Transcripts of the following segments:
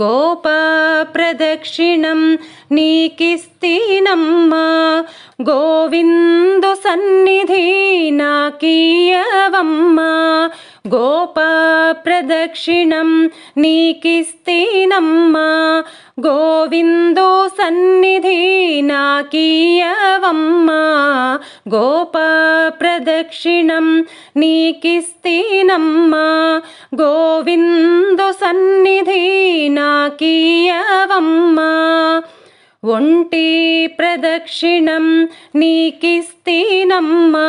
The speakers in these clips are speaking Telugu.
గోపాప్రదక్షిణం నీకిస్తీనమ్మా గోవిందు సన్నిధి నాకీయవమ్మా గోపాప్రదక్షిణం నీకిస్తీనమ్మా గోవిందు సన్నిధి నాకీయవమ్మా గోపాప్రదక్షిణం నీకిస్తీనమ్మా గోవిందు సన్నిధి నాకీయవమ్మా ఒంటి ప్రదక్షిణం నీకిస్తీనమ్మా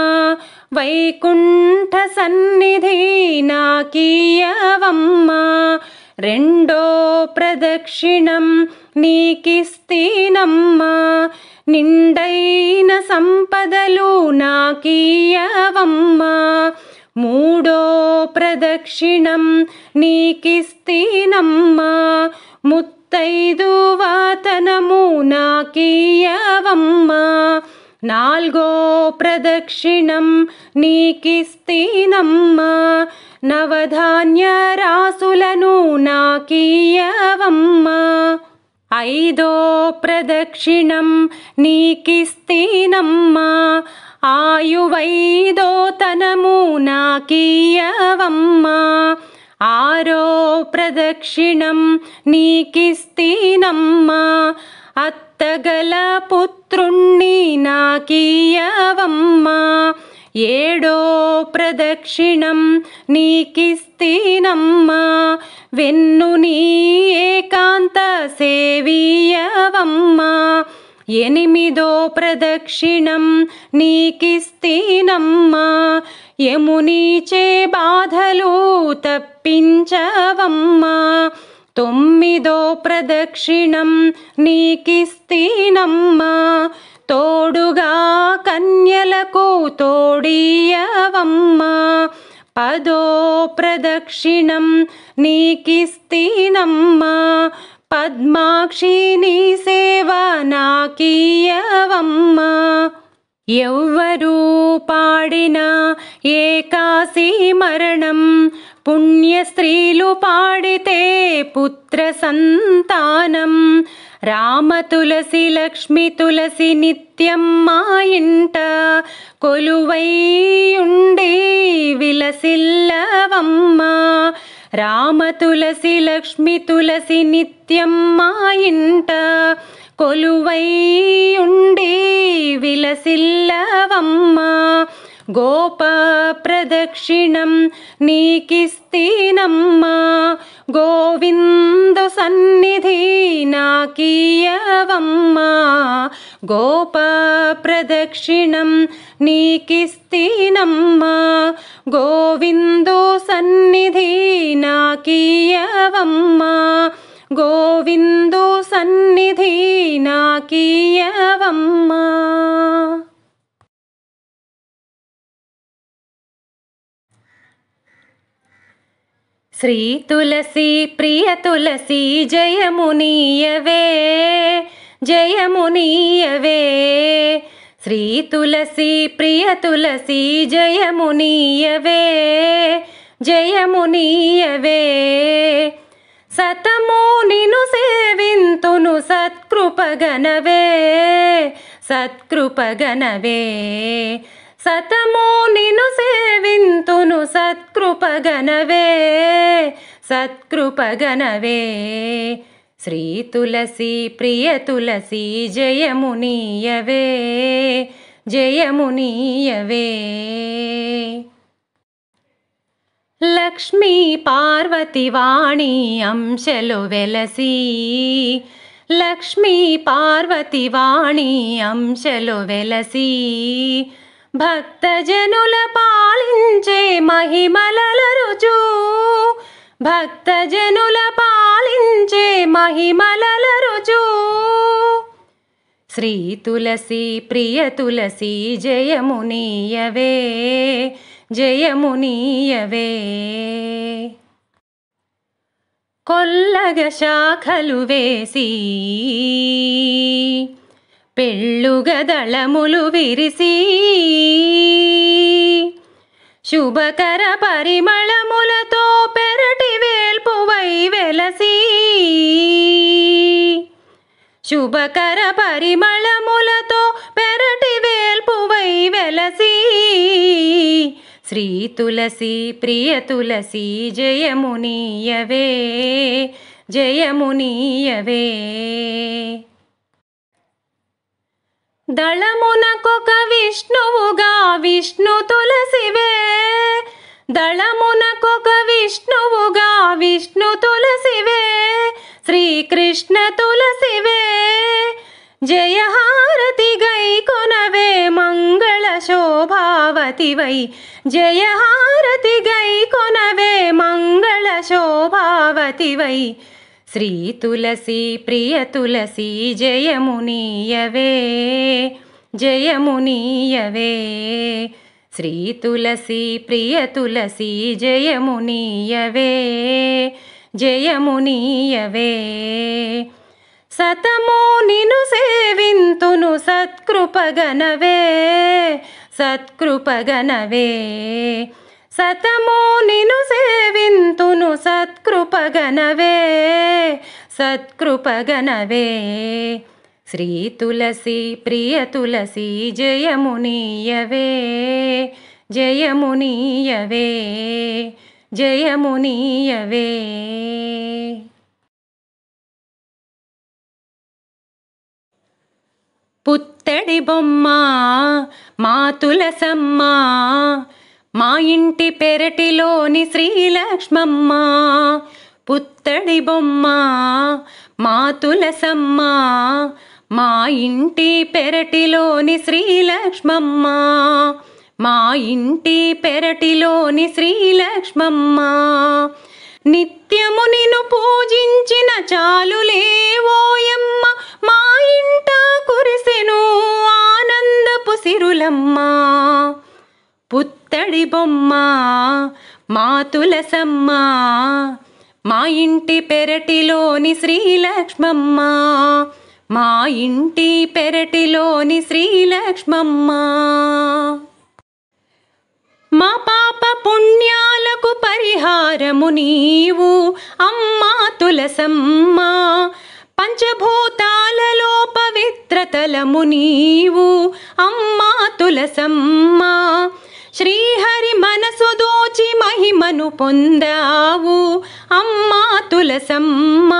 వైకుంఠ సన్నిధి నాకీయవమ్మా రెండో ప్రదక్షిణం నీకిస్తీనమ్మా నిండైన సంపదలు నాకీయవమ్మా మూడో ప్రదక్షిణం నీకిస్తీనమ్మా ముత్తైదు వాతనము నాకీయవమ్మా నాల్గో ప్రదక్షిణం నీకిస్తీనమ్మా నవధాన్య రాసులను నాకీయవమ్మా ఐదో ప్రదక్షిణం నీకిస్తీనమ్మా ఆయువైదోతనము నాకీయవమ్మా ఆరో ప్రదక్షిణం నీకిస్తీనమ్మా అత్తగల పుత్రుణ్ణి నాకీయవమ్మా ఏడో ప్రదక్షిణం నీకిస్తీనమ్మా వెన్ను నీ ఏకాంత సేవీయవమ్మా ఎనిమిదో ప్రదక్షిణం నీకిస్తీనమ్మా యమునీచే బాధలు తప్పించవమ్మా తొమ్మిదో ప్రదక్షిణం నీకిస్తీనమ్మా తోడుగా కన్యలకు తోడీయవమ్మా పదో ప్రదక్షిణం నీకిస్తీనమ్మా పద్మాక్షి నీ సేవ నాకీయవమ్మా ఎవ్వరూ పాడిన ఏకాశీ మరణం పుణ్యస్త్రీలు పాడితే పుత్ర సంతానం రామ తులసి లక్ష్మి తులసి నిత్యం మా ఇంట కొలువైయుండి విలసిల్లవమ్మ రామ తులసి లక్ష్మి తులసి నిత్యం మా ఇంట కొలువై ఉండి విలసిల్లవమ్మ గోప ప్రదక్షిణం నీకిస్తీనమ్మా గోవిందు సన్నిధి నాకీయవమ్మా గోప ప్రదక్షిణం నీకిస్తీనమ్మా గోవిందు సన్నిధి నాకీయవమ్మా గోవిందో సన్నిధి నాకీయవమ్మా శ్రీ తులసి ప్రియ తులసి జయమునీయవే జయమునీయవే శ్రీ తులసి ప్రియ తులసి జయమునీయవే జయమునీయవే సతము सत्कृपगणवे सत्कृपगनवे सतमुनिनु सेविन्तु नु सत्कृपगणवे सत्कृपगणवे श्रीतुलसी प्रियतुलसी जयमुनियवे जयमुनियवे लक्ष्मी पार्वती अंशलु वेलसी లక్ష్మీ పార్వతి వాణి అంశలు వెలసి భక్తజనుల పాలించే మహిమలలరుచు భక్తజనుల పాలించే మహిమలలరుచు శ్రీ తులసి ప్రియ తులసి జయమునీయవే జయమునీయవే కొల్లగ శాఖలు వేసి పెళ్ళుగదళములు విరిసి శుభకర పరిమళములతో పెరటి వేల్పువై వెలసి శుభకర పరిమళములతో పెరటి వేల్పువై వెలసి శ్రీ తులసి ప్రియ తులసి జయమునీయవే జయమునీయవే దళమునకొక విష్ణువుగా విష్ణు తులసివే దళమునకొక విష్ణువుగా విష్ణు తులసివే శ్రీకృష్ణ తులసివే जय हारति गै कोनवे मङ्गळशोभाति वै जय गै कोनवे मङ्गळशोभाति वै श्री तुलसी प्रिय तुलसी जय मुनीयवे श्री तुलसी प्रिय तुलसी जय मुनीयवे సతము నిను సేవింతును సత్కృపగనవే సత్కృపగనవే సతము నిను సేవింతును సత్కృపగనవే సత్కృపగనవే శ్రీ తులసి ప్రియ తులసి జయమునీయవే జయమునీయవే జయమునీయవే పుత్తడి బొమ్మ మా తులసమ్మ మా ఇంటి పెరటిలోని శ్రీలక్ష్మమ్మ పుత్తడి బొమ్మ మా తులసమ్మ మా ఇంటి పెరటిలోని శ్రీలక్ష్మమ్మ మా ఇంటి పెరటిలోని శ్రీలక్ష్మమ్మ నిత్యము నిను పూజించిన చాలు లేవోయమ్మ మా ఇంట కురిసెను ఆనందపు సిరులమ్మ పుత్తడి బొమ్మ మా తులసమ్మ మా ఇంటి పెరటిలోని శ్రీలక్ష్మమ్మ మా ఇంటి పెరటిలోని శ్రీలక్ష్మమ్మ మా పాప పుణ్యాలకు పరిహారము నీవు అమ్మా తులసమ్మ పంచభూతాలలో పవిత్రతలము నీవు అమ్మా తులసమ్మ శ్రీహరి మనసు దోచి మహిమను పొందావు అమ్మా తులసమ్మ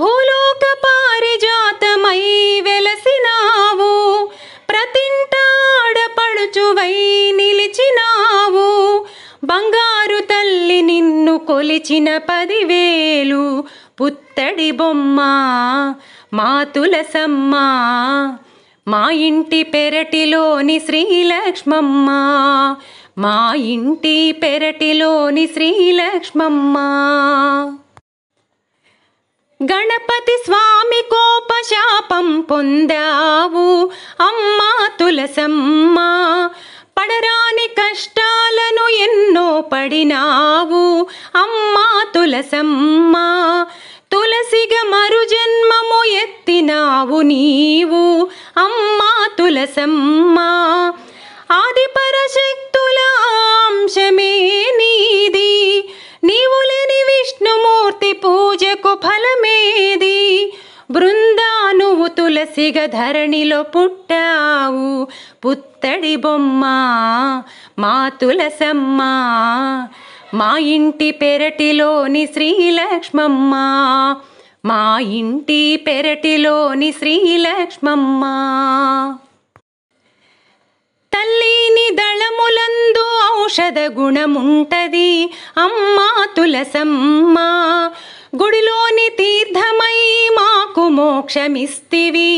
భూలోక పారిజాతమై వెలసినావు ప్రతింటా తొడుచువై నిలిచినావు బంగారు తల్లి నిన్ను కొలిచిన పదివేలు పుత్తడి బొమ్మ మా తులసమ్మ మా ఇంటి పెరటిలోని శ్రీలక్ష్మమ్మ మా ఇంటి పెరటిలోని శ్రీలక్ష్మమ్మ గణపతి స్వామి కోపశాపం పొందావు అమ్మా తులసమ్మ పడరాని కష్టాలను ఎన్నో పడినావు అమ్మా తులసమ్మ తులసిగా మరుజన్మము ఎత్తినావు నీవు అమ్మా తులసమ్మ పరశక్తుల అంశమే నీది నీవు లేని విష్ణుమూర్తి పూజకు ఫలం బృందానువు తులసిగ ధరణిలో పుట్టావు పుత్తడి బొమ్మ మా తులసమ్మ మా ఇంటి పెరటిలోని శ్రీలక్ష్మమ్మ మా ఇంటి పెరటిలోని శ్రీలక్ష్మమ్మ తల్లిని దళములందు ఔషధ గుణముంటది అమ్మా తులసమ్మ గుడిలోని తీర్థమై మాకు మోక్షమిస్తివి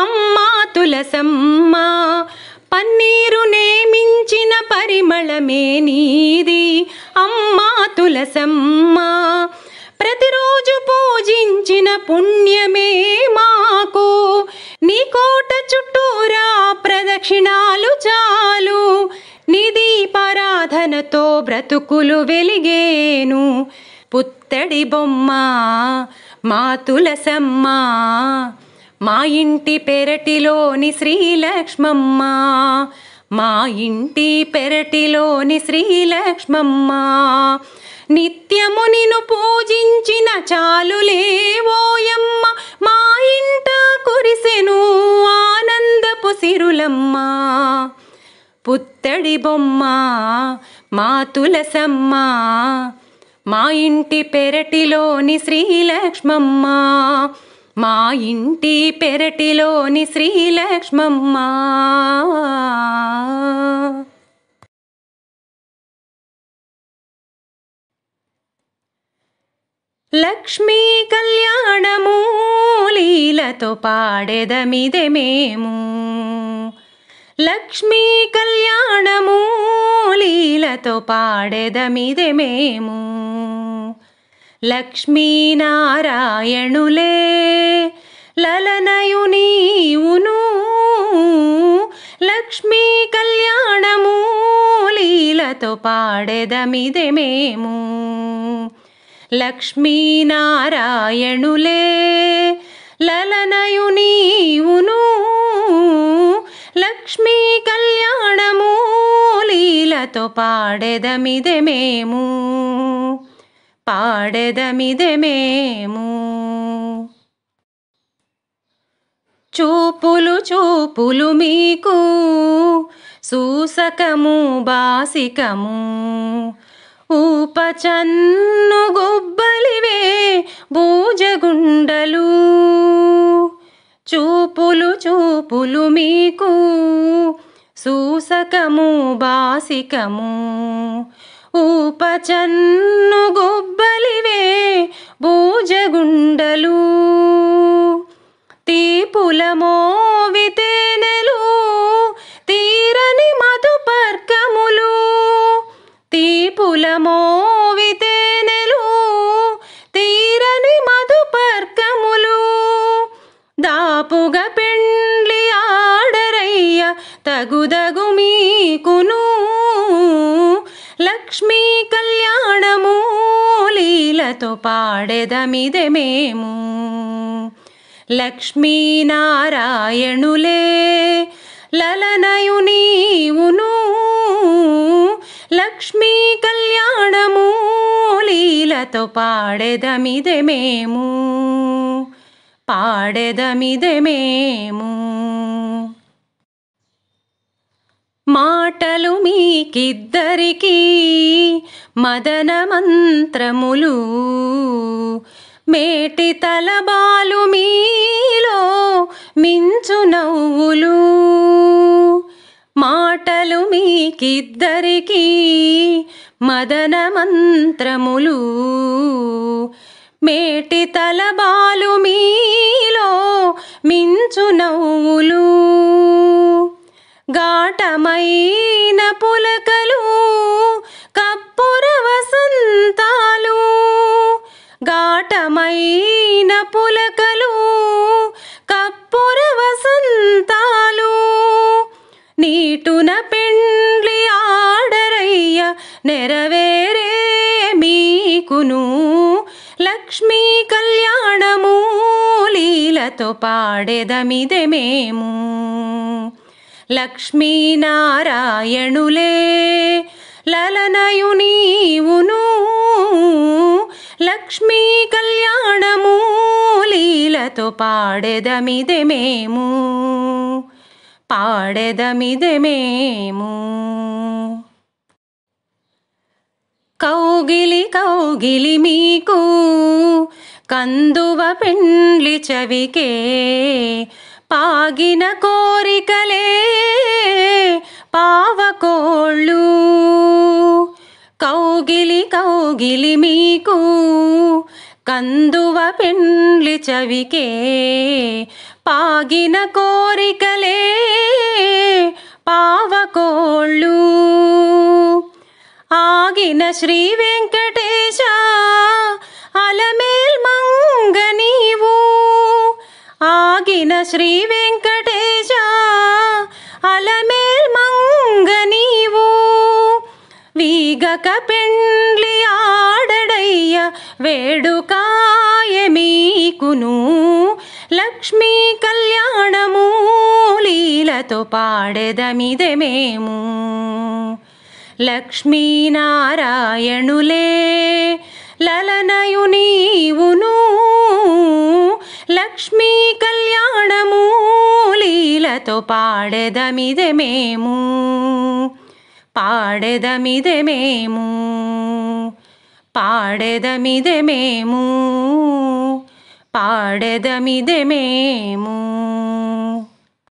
అమ్మా తులసమ్మ పన్నీరు నేమించిన పరిమళమే నీది అమ్మా తులసమ్మ ప్రతిరోజు పూజించిన పుణ్యమే మాకు నీ కోట చుట్టూరా ప్రదక్షిణాలు చాలు నిధి పరాధనతో బ్రతుకులు వెలిగేను పుత్తడి బొమ్మ మా తులసమ్మ మా ఇంటి పెరటిలోని శ్రీలక్ష్మమ్మ మా ఇంటి పెరటిలోని శ్రీలక్ష్మమ్మ నిత్యము నిన్ను పూజించిన చాలులేవోయమ్మ మా ఇంట కురిసెను ఆనందపు సిరులమ్మ పుత్తడి బొమ్మ మా తులసమ్మ మా ఇంటి పెరటిలోని శ్రీలక్ష్మమ్మ మా ఇంటి పెరటిలోని శ్రీలక్ష్మమ్మ లక్ష్మీ కళ్యాణము లీలతో పాడేదమిదే మేము లక్ష్మీ కళ్యాణము లీలతో పాడేదమిదే మేము లక్ష్మీనారాయణులే లలనయునీవును లక్ష్మీ కళ్యాణము లీలతో పాడేదమిదే మేము లక్ష్మీనారాయణులే లలనయునీవును లక్ష్మీ కళ్యాణము లీలతో పాడెదమిదే మేము పాడెదమిదే మేము చూపులు చూపులు మీకు సూసకము బాసికము ఉపచన్నుగో బాసకము బాసికము ఊపచన్ను గొబ్బలివే భూజగుండలు తీపుల మోవితేనెలు తీరని మధుపర్కములు తీపుల మోవితేనెలు తీరని మధుపర్కములు దాపుగ పెండ్లి ఆడరయ్య తగుదగు పాడెదమిదే మేము లక్ష్మీనారాయణులే లలనయు నీవును లక్ష్మీ కళ్యాణము లీలతో పాడెదమిదే మేము పాడెదమిదే మాటలు మీకిద్దరికీ మదన మంత్రములు మేటి తలబాలు మీలో మించు నవ్వులు మాటలు మీకిద్దరికీ మదన మంత్రములు మేటి తలబాలు మీలో మించు నవ్వులు ఘాటమైన పులకలు కప్పుర వసంతాలు ఘాటమైన పులకలు కప్పుర వసంతాలు నీటున పెండ్లి ఆడరయ్య నెరవేరే మీకును లక్ష్మీ కళ్యాణము లీలతో పాడేదమిదే మేము ಲಕ್ಷ್ಮೀ ನಾರಾಯಣುಲೇ ನೀವುನು ಲಕ್ಷ್ಮೀ ಕಲ್ಯಾಣ ಲೀಲತು ಪಾಡದ ಮಿದೆ ಮೇಮು ಪಾಡದ ಮಿದೆ ಮೇಮ ಕೌಗಿಲಿ ಕೌಗಿಲಿ ಮೀಕೂ ಕಂದುವ ಪಿಂಡ್ಲಿ ಚವಿಕೇ పాగిన కోరికలే పావకోళ్ళు కౌగిలి కౌగిలి మీకు కందువ పెండ్లి చవికే పాగిన కోరికలే పావకోళ్ళు ఆగిన శ్రీ శ్రీ వెంకటేశ అలమేల్ మంగనీవు వీగక పెండ్లి ఆడడయ్య వేడుకాయమీకును లక్ష్మీ కళ్యాణము లీలతో పాడెదమిదే మేము లక్ష్మీనారాయణులే లలనయు నీవును लक्ष्मी कल्याणमुीलतोडेदमिद मेम पाडेदमिद मेम पाडेदमिद मेमुडेदमिद मेम